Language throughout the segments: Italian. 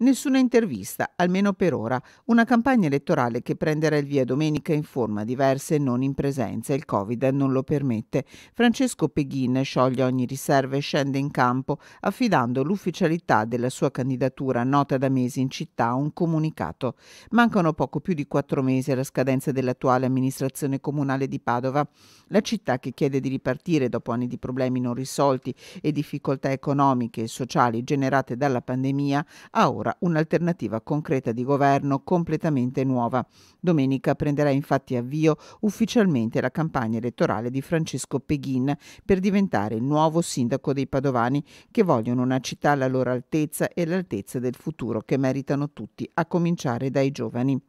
Nessuna intervista, almeno per ora. Una campagna elettorale che prenderà il via domenica in forma diversa e non in presenza. Il Covid non lo permette. Francesco Peghin scioglie ogni riserva e scende in campo, affidando l'ufficialità della sua candidatura, nota da mesi in città, a un comunicato. Mancano poco più di quattro mesi alla scadenza dell'attuale amministrazione comunale di Padova. La città che chiede di ripartire dopo anni di problemi non risolti e difficoltà economiche e sociali generate dalla pandemia, ha ora Sierra un'alternativa concreta di governo completamente nuova. Domenica prenderà infatti avvio ufficialmente la campagna elettorale di Francesco Peghin per diventare il nuovo sindaco dei Padovani che vogliono una città alla loro altezza e all'altezza del futuro che meritano tutti, a cominciare dai giovani.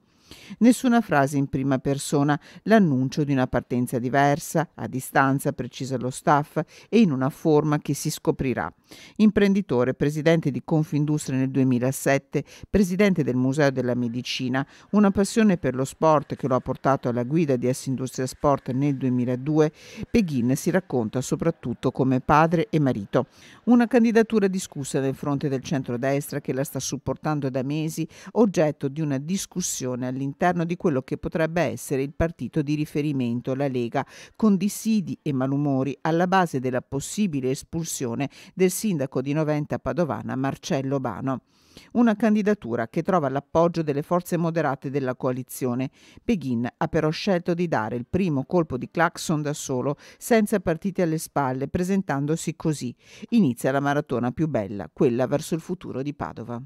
Nessuna frase in prima persona, l'annuncio di una partenza diversa, a distanza precisa lo staff e in una forma che si scoprirà. Imprenditore, presidente di Confindustria nel 2007, presidente del Museo della Medicina, una passione per lo sport che lo ha portato alla guida di Assindustria Sport nel 2002, Peghin si racconta soprattutto come padre e marito. Una candidatura discussa nel fronte del centrodestra che la sta supportando da mesi, oggetto di una discussione all'interno all'interno di quello che potrebbe essere il partito di riferimento, la Lega, con dissidi e malumori alla base della possibile espulsione del sindaco di Noventa Padovana Marcello Bano. Una candidatura che trova l'appoggio delle forze moderate della coalizione. Peghin ha però scelto di dare il primo colpo di clacson da solo, senza partiti alle spalle, presentandosi così. Inizia la maratona più bella, quella verso il futuro di Padova.